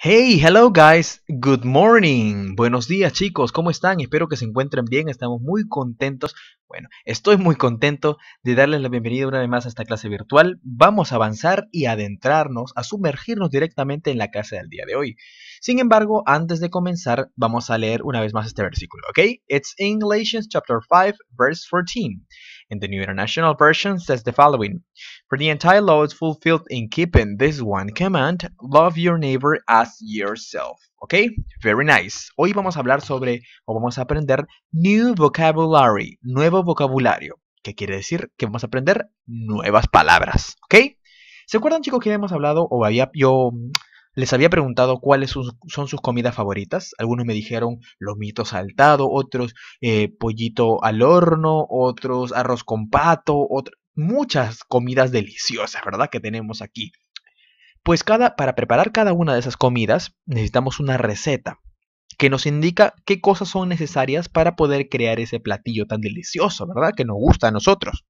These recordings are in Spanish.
Hey, hello guys, good morning. Buenos días chicos, ¿cómo están? Espero que se encuentren bien, estamos muy contentos. Bueno, estoy muy contento de darles la bienvenida una vez más a esta clase virtual. Vamos a avanzar y adentrarnos, a sumergirnos directamente en la clase del día de hoy. Sin embargo, antes de comenzar, vamos a leer una vez más este versículo, ¿ok? It's in Galatians chapter 5, verse 14. In the new international version says the following, For the entire law is fulfilled in keeping this one command, love your neighbor as yourself. Ok, very nice. Hoy vamos a hablar sobre, o vamos a aprender, new vocabulary, nuevo vocabulario. ¿Qué quiere decir? Que vamos a aprender nuevas palabras. Ok. ¿Se acuerdan chicos que hemos hablado o había yo les había preguntado cuáles son sus comidas favoritas. Algunos me dijeron lomito saltado, otros eh, pollito al horno, otros arroz con pato, muchas comidas deliciosas, ¿verdad? Que tenemos aquí. Pues cada, para preparar cada una de esas comidas necesitamos una receta que nos indica qué cosas son necesarias para poder crear ese platillo tan delicioso, ¿verdad? Que nos gusta a nosotros.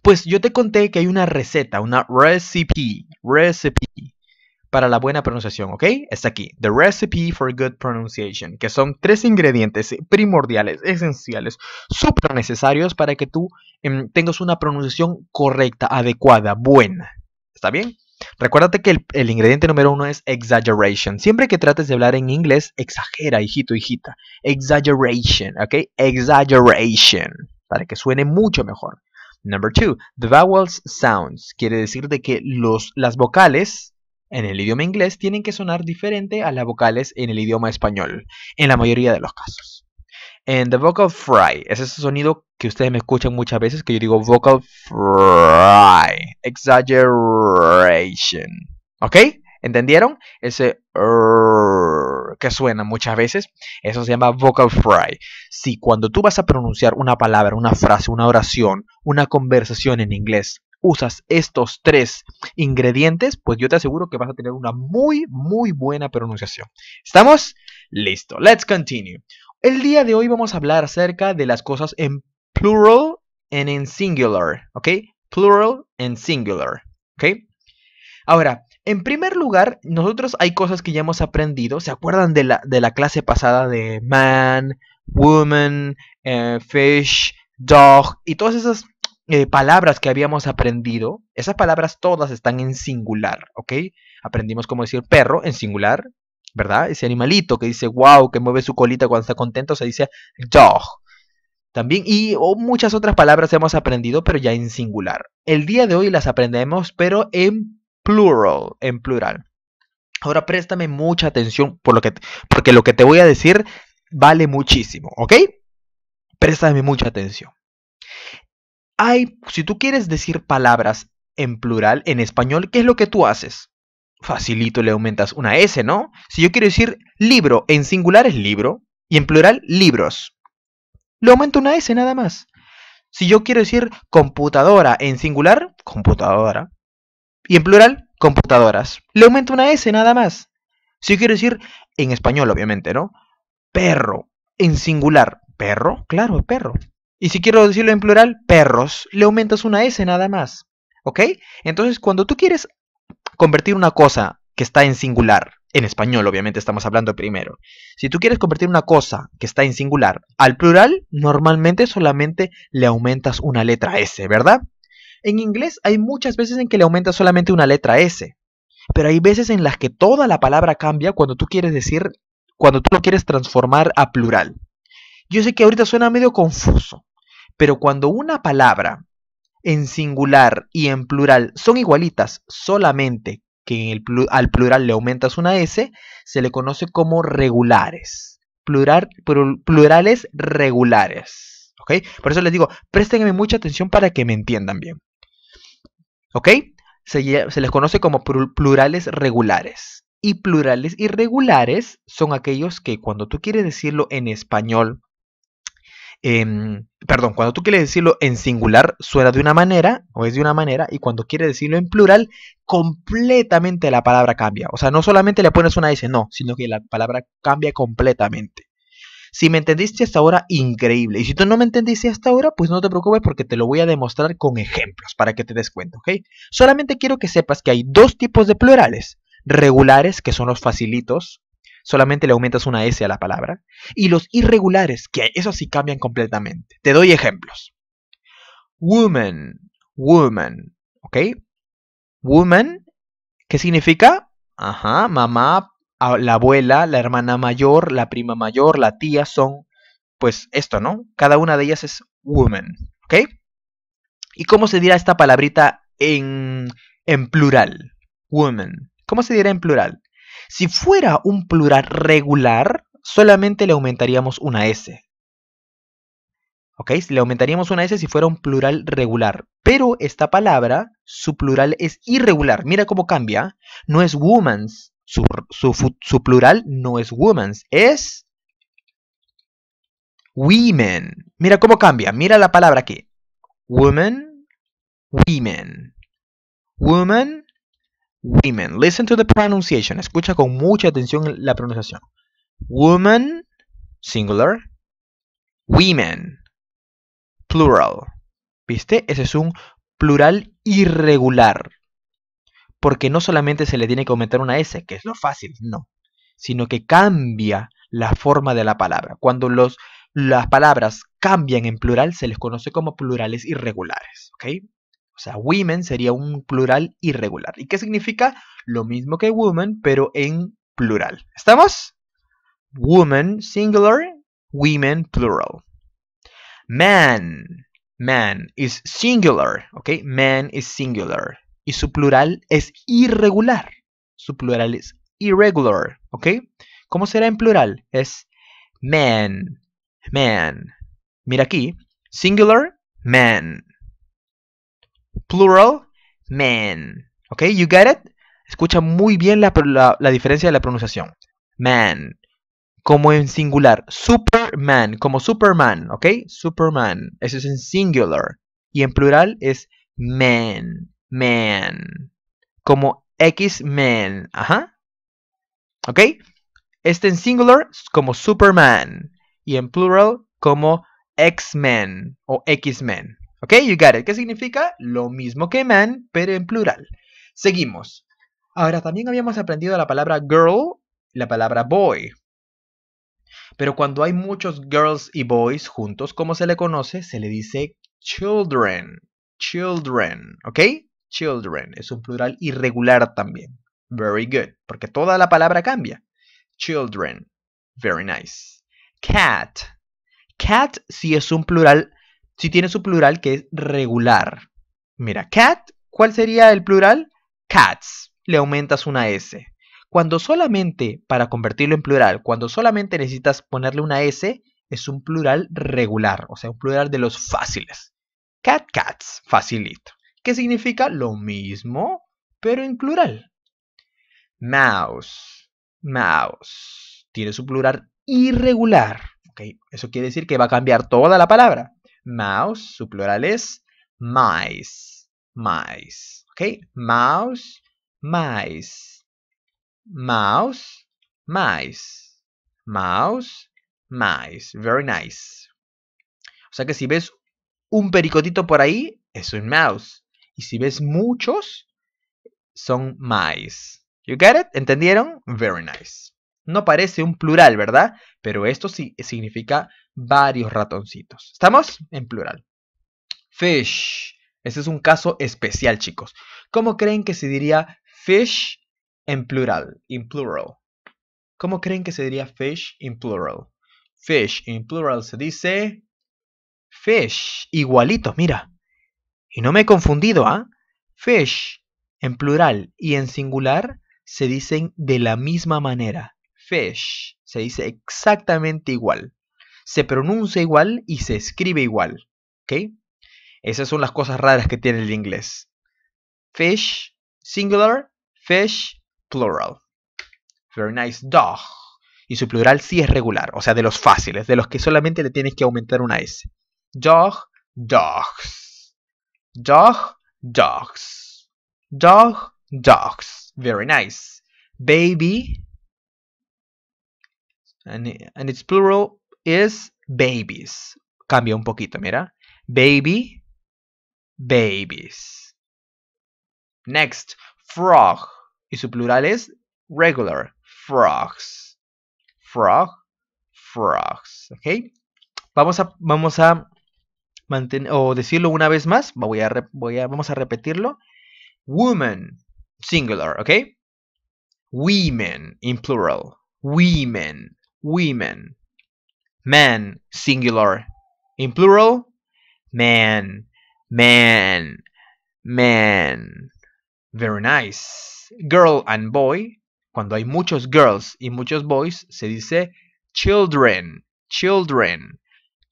Pues yo te conté que hay una receta, una recipe, recipe, para la buena pronunciación, ¿ok? Está aquí, The Recipe for Good Pronunciation, que son tres ingredientes primordiales, esenciales, súper necesarios para que tú em, tengas una pronunciación correcta, adecuada, buena. ¿Está bien? Recuérdate que el, ingrediente número uno es exaggeration. Siempre que trates de hablar en inglés, exagera, hijito, hijita. Exaggeration, ¿ok? Exaggeration, para que suene mucho mejor. Number two, the vowels sounds. Quiere decir de que los, las vocales en el idioma inglés tienen que sonar diferente a las vocales en el idioma español, en la mayoría de los casos. En the vocal fry, es ese sonido que ustedes me escuchan muchas veces que yo digo vocal fry, exaggeration. ¿Ok? ¿Entendieron? Ese que suena muchas veces, eso se llama vocal fry. Si cuando tú vas a pronunciar una palabra, una frase, una oración, una conversación en inglés, usas estos tres ingredientes, pues yo te aseguro que vas a tener una muy, muy buena pronunciación. ¿Estamos? Listo, let's continue. El día de hoy vamos a hablar acerca de las cosas en plural and en singular, ¿ok? Plural and singular, ¿ok? Ahora, en primer lugar, nosotros hay cosas que ya hemos aprendido. ¿Se acuerdan de la, clase pasada de man, woman, eh, fish, dog y todas esas eh, palabras que habíamos aprendido, esas palabras todas están en singular, ¿ok? Aprendimos cómo decir perro en singular, ¿verdad? Ese animalito que dice wow, que mueve su colita cuando está contento, se dice dog. También, y muchas otras palabras hemos aprendido, pero ya en singular. El día de hoy las aprendemos, pero en plural, en plural. Ahora préstame mucha atención por lo que, porque lo que te voy a decir vale muchísimo, ¿ok? Préstame mucha atención si tú quieres decir palabras en plural, en español, ¿qué es lo que tú haces? Facilito le aumentas una S, ¿no? Si yo quiero decir libro, en singular es libro y en plural libros. Le aumento una S nada más. Si yo quiero decir computadora en singular, computadora. Y en plural, computadoras. Le aumento una S nada más. Si yo quiero decir en español, obviamente, ¿no? Perro en singular, perro, claro, perro. Y si quiero decirlo en plural, perros, le aumentas una S nada más. ¿Ok? Entonces, cuando tú quieres convertir una cosa que está en singular, en español obviamente estamos hablando primero, si tú quieres convertir una cosa que está en singular al plural, normalmente solamente le aumentas una letra S, ¿verdad? En inglés hay muchas veces en que le aumentas solamente una letra S, pero hay veces en las que toda la palabra cambia cuando tú quieres decir, cuando tú lo quieres transformar a plural. Yo sé que ahorita suena medio confuso, pero cuando una palabra en singular y en plural son igualitas, solamente que al plural le aumentas una S, se le conoce como regulares. Plural, plurales regulares. ¿Ok? Por eso les digo, préstenme mucha atención para que me entiendan bien. ¿Ok? Se, les conoce como plurales regulares. Y plurales irregulares son aquellos que cuando tú quieres decirlo en español Em, perdón, cuando tú quieres decirlo en singular suena de una manera o es de una manera y cuando quieres decirlo en plural completamente la palabra cambia. O sea, no solamente le pones una S, no, sino que la palabra cambia completamente. Si me entendiste hasta ahora, increíble. Y si tú no me entendiste hasta ahora, pues no te preocupes porque te lo voy a demostrar con ejemplos para que te des cuenta, ¿ok? Solamente quiero que sepas que hay dos tipos de plurales. Regulares, que son los facilitos, solamente le aumentas una S a la palabra, y los irregulares, que eso sí cambian completamente. Te doy ejemplos. Woman, woman, ¿ok? Woman, ¿qué significa? Ajá, mamá, la abuela, la hermana mayor, la prima mayor, la tía, son, pues esto, ¿no? Cada una de ellas es woman, ¿ok? ¿Y cómo se dirá esta palabrita en, en plural? Woman. ¿Cómo se dirá en plural? Si fuera un plural regular, solamente le aumentaríamos una S. ¿Ok? Le aumentaríamos una S si fuera un plural regular. Pero esta palabra, su plural es irregular. Mira cómo cambia. No es woman's. Su, plural no es woman's. Es women. Mira cómo cambia. Mira la palabra aquí. Woman, women. Woman, Women. Listen to the pronunciation. Escucha con mucha atención la pronunciación. Woman, singular. Women, plural. ¿Viste? Ese es un plural irregular. Porque no solamente se le tiene que aumentar una S, que es lo fácil, no. Sino que cambia la forma de la palabra. Cuando los, las palabras cambian en plural, se les conoce como plurales irregulares. ¿Ok? O sea, women sería un plural irregular. ¿Y qué significa? Lo mismo que woman, pero en plural. ¿Estamos? Woman singular, women plural. Man, man is singular, ¿ok? Man is singular. Y su plural es irregular. Su plural es irregular, ¿ok? ¿Cómo será en plural? Es man, man. Mira aquí, singular, man plural man. ¿Ok? You get it? Escucha muy bien la, diferencia de la pronunciación. Man. Como en singular. Superman. Como Superman. ¿Ok? Superman. Eso es en singular. Y en plural es man. Man. Como X-Men. Ajá. ¿Ok? Este en singular como Superman. Y en plural como X-Men o X-Men. Ok, you got it. ¿Qué significa? Lo mismo que man, pero en plural. Seguimos. Ahora, también habíamos aprendido la palabra girl y la palabra boy. Pero cuando hay muchos girls y boys juntos, ¿cómo se le conoce? Se le dice children. Children, ¿ok? Children. Es un plural irregular también. Very good. Porque toda la palabra cambia. Children. Very nice. Cat. Cat sí es un plural si tiene su plural que es regular. Mira, cat, ¿cuál sería el plural? Cats. Le aumentas una S. Cuando solamente, para convertirlo en plural, cuando solamente necesitas ponerle una S, es un plural regular, o sea, un plural de los fáciles. Cat cats, facilito. ¿Qué significa? Lo mismo, pero en plural. Mouse, mouse. Tiene su plural irregular. Eso quiere decir que va a cambiar toda la palabra mouse, su plural es mice, mice, ¿ok? Mouse, mice, mouse, mice, mouse, mice, very nice. O sea que si ves un pericotito por ahí, es un mouse. Y si ves muchos, son mice. You get it? ¿Entendieron? Very nice. No parece un plural, ¿verdad? Pero esto sí significa varios ratoncitos. ¿Estamos? En plural. Fish. Ese es un caso especial, chicos. ¿Cómo creen que se diría fish en plural? In plural. ¿Cómo creen que se diría fish in plural? Fish in plural se dice fish. Igualito, mira. Y no me he confundido, ¿ah? Fish en plural y en singular se dicen de la misma manera fish. Se dice exactamente igual. Se pronuncia igual y se escribe igual. ¿Ok? Esas son las cosas raras que tiene el inglés. Fish singular, fish plural. Very nice dog. Y su plural sí es regular, o sea, de los fáciles, de los que solamente le tienes que aumentar una S. Dog, dogs. Dog, dogs. Dog, dogs. Very nice. Baby, And, its plural is babies. Cambia un poquito, mira. Baby, babies. Next, frog. Y su plural es regular. Frogs. Frog, frogs. ¿Ok? Vamos a, vamos a mantener, o decirlo una vez más. Voy a, vamos a repetirlo. Woman, singular, ¿ok? Women, in plural. Women. women. Man, singular. In plural, man, man, man. Very nice. Girl and boy. Cuando hay muchos girls y muchos boys, se dice children, children,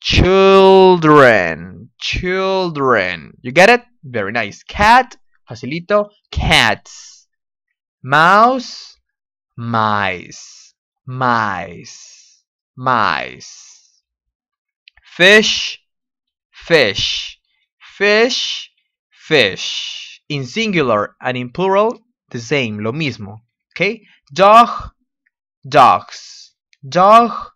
children, children. You get it? Very nice. Cat, facilito, cats. Mouse, mice mice, mice. Fish, fish, fish, fish. In singular and in plural, the same, lo mismo. Okay? Dog, dogs, dog,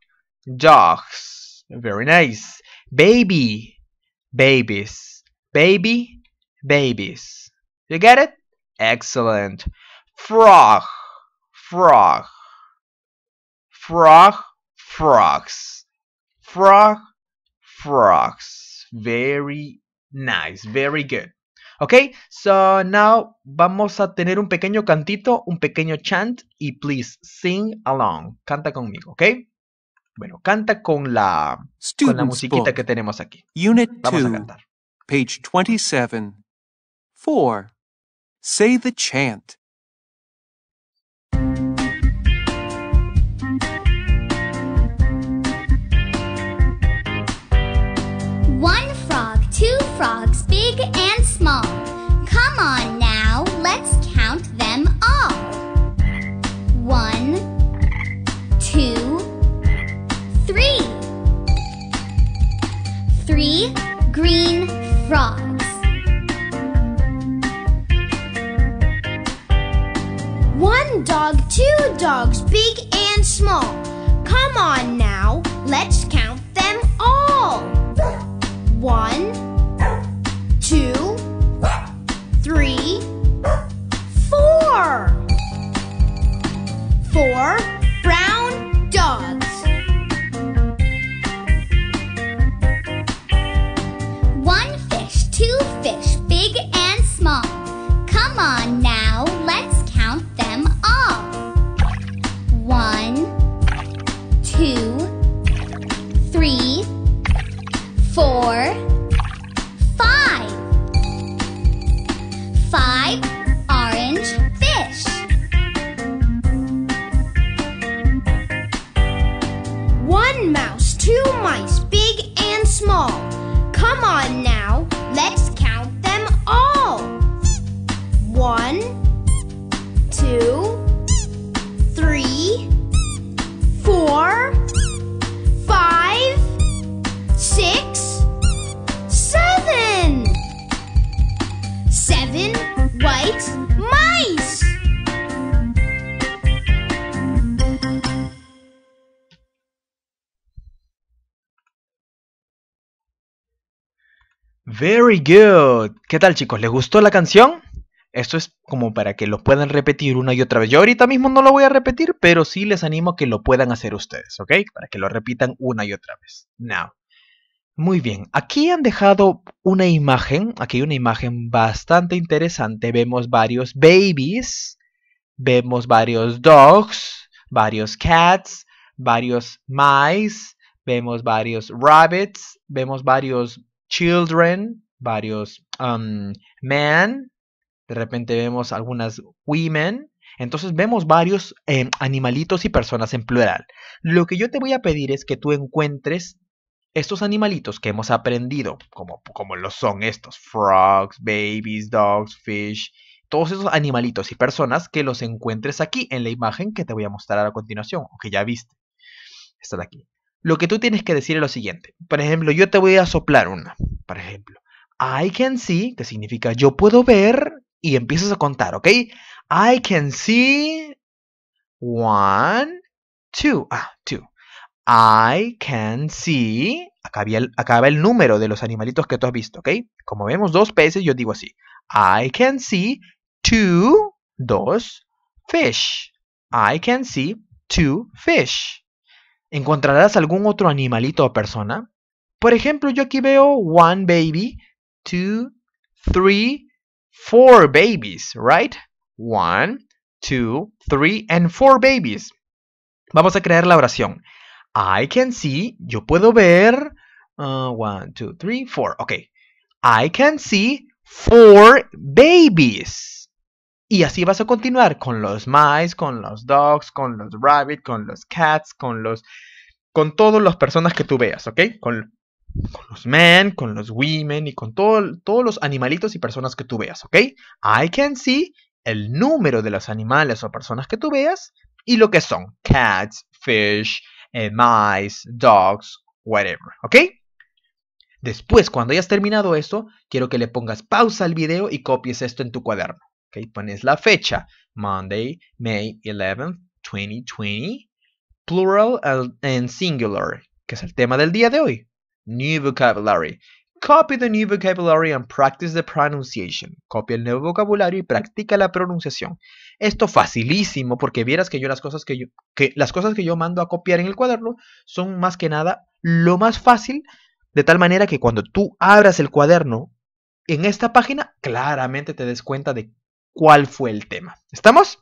dogs. Very nice. Baby, babies, baby, babies. You get it? Excellent. Frog, frog, Frog, frogs. Frog, frogs. Very nice, very good. Ok, so now vamos a tener un pequeño cantito, un pequeño chant y please sing along. Canta conmigo, ok? Bueno, canta con la, la musiquita que tenemos aquí. Unit vamos Page 27. 4. Say the chant. One, Very good. ¿Qué tal chicos? ¿Les gustó la canción? Esto es como para que lo puedan repetir una y otra vez. Yo ahorita mismo no lo voy a repetir, pero sí les animo a que lo puedan hacer ustedes, ¿ok? Para que lo repitan una y otra vez. Now. Muy bien, aquí han dejado una imagen, aquí hay una imagen bastante interesante. Vemos varios babies, vemos varios dogs, varios cats, varios mice, vemos varios rabbits, vemos varios children, varios um, men, de repente vemos algunas women, entonces vemos varios em, animalitos y personas en plural. Lo que yo te voy a pedir es que tú encuentres estos animalitos que hemos aprendido, como, como lo son estos, frogs, babies, dogs, fish, todos esos animalitos y personas que los encuentres aquí en la imagen que te voy a mostrar a continuación, o que ya viste. Está aquí. Lo que tú tienes que decir es lo siguiente. Por ejemplo, yo te voy a soplar una. Por ejemplo, I can see, que significa yo puedo ver, y empiezas a contar, ¿ok? I can see one, two, ah, two. I can see, acaba el, el número de los animalitos que tú has visto, ¿ok? Como vemos dos peces, yo digo así. I can see two, dos, fish. I can see two fish. ¿Encontrarás algún otro animalito o persona? Por ejemplo, yo aquí veo one baby, two, three, four babies, right? One, two, three, and four babies. Vamos a crear la oración. I can see, yo puedo ver. Uh, one, two, three, four. Ok. I can see four babies. Y así vas a continuar con los mice, con los dogs, con los rabbits, con los cats, con los. con todas las personas que tú veas, ¿ok? Con, los men, con los women y con todo, todos los animalitos y personas que tú veas, ¿ok? I can see el número de los animales o personas que tú veas y lo que son cats, fish, eh, mice, dogs, whatever, ¿ok? Después, cuando hayas terminado esto, quiero que le pongas pausa al video y copies esto en tu cuaderno. Okay, pones la fecha. Monday, May 11th, 2020. Plural and singular, que es el tema del día de hoy. New vocabulary. Copy the new vocabulary and practice the pronunciation. Copia el nuevo vocabulario y practica la pronunciación. Esto facilísimo porque vieras que yo las cosas que yo que las cosas que yo mando a copiar en el cuaderno son más que nada lo más fácil de tal manera que cuando tú abras el cuaderno en esta página claramente te des cuenta de cuál fue el tema. ¿Estamos?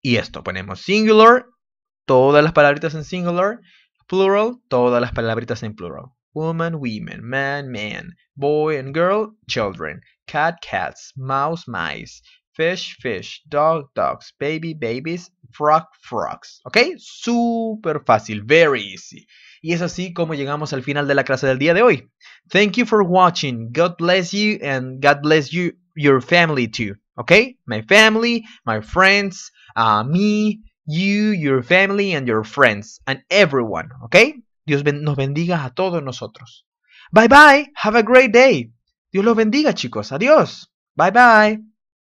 Y esto, ponemos singular, todas las palabritas en singular, plural, todas las palabritas en plural. Woman, women, man, man, boy and girl, children, cat, cats, mouse, mice, fish, fish, dog, dogs, baby, babies, frog, frogs. ¿Ok? Súper fácil, very easy. Y es así como llegamos al final de la clase del día de hoy. Thank you for watching. God bless you and God bless you your family too okay my family my friends uh, me you your family and your friends and everyone okay Dios ben nos bendiga a todos nosotros bye bye have a great day Dios los bendiga chicos adiós bye bye